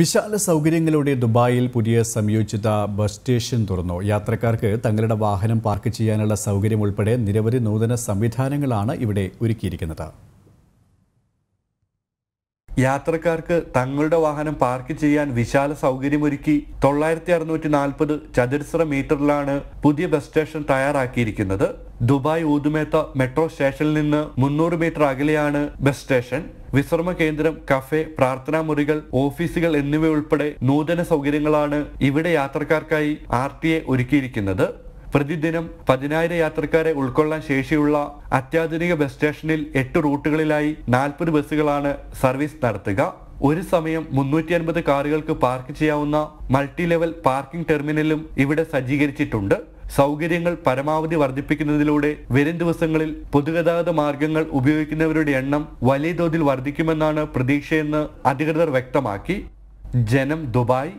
വിശാല സൗകര്യങ്ങളോടെ ദുബായിൽ പുതിയ സംയോജിത ബസ് സ്റ്റേഷൻ തുറന്നു യാത്രക്കാർക്ക് തങ്ങളുടെ വാഹനം പാർക്ക് ചെയ്യാനുള്ള സൗകര്യം ഉൾപ്പെടെ നിരവധി നൂതന സംവിധാനങ്ങളാണ് ഇവിടെ ഒരുക്കിയിരിക്കുന്നത് യാത്രക്കാർക്ക് തങ്ങളുടെ വാഹനം പാർക്ക് ചെയ്യാൻ വിശാല സൗകര്യമൊരുക്കി തൊള്ളായിരത്തി അറുന്നൂറ്റി നാൽപ്പത് ചതുരശ്ര മീറ്ററിലാണ് പുതിയ ബസ് സ്റ്റേഷൻ തയ്യാറാക്കിയിരിക്കുന്നത് ദുബായ് ഊതുമേത്ത മെട്രോ സ്റ്റേഷനിൽ നിന്ന് മുന്നൂറ് മീറ്റർ അകലെയാണ് ബസ് സ്റ്റേഷൻ വിശ്രമ കേന്ദ്രം കഫേ പ്രാർത്ഥനാ മുറികൾ ഓഫീസുകൾ എന്നിവയുൾപ്പെടെ നൂതന സൗകര്യങ്ങളാണ് ഇവിടെ യാത്രക്കാർക്കായി ആർ ടി എ ഒരുക്കിയിരിക്കുന്നത് പ്രതിദിനം പതിനായിരം യാത്രക്കാരെ ഉൾക്കൊള്ളാൻ ശേഷിയുള്ള അത്യാധുനിക ബസ് സ്റ്റേഷനിൽ എട്ട് റൂട്ടുകളിലായി നാൽപ്പത് ബസ്സുകളാണ് സർവീസ് നടത്തുക ഒരു സമയം മുന്നൂറ്റി അൻപത് കാറുകൾക്ക് പാർക്ക് ചെയ്യാവുന്ന മൾട്ടി ലെവൽ പാർക്കിംഗ് ടെർമിനലും ഇവിടെ സജ്ജീകരിച്ചിട്ടുണ്ട് സൗകര്യങ്ങൾ പരമാവധി വർദ്ധിപ്പിക്കുന്നതിലൂടെ വരും ദിവസങ്ങളിൽ പൊതുഗതാഗത മാർഗങ്ങൾ ഉപയോഗിക്കുന്നവരുടെ എണ്ണം വലിയ തോതിൽ വർദ്ധിക്കുമെന്നാണ് പ്രതീക്ഷയെന്ന് അധികൃതർ വ്യക്തമാക്കി ജനം ദുബായ്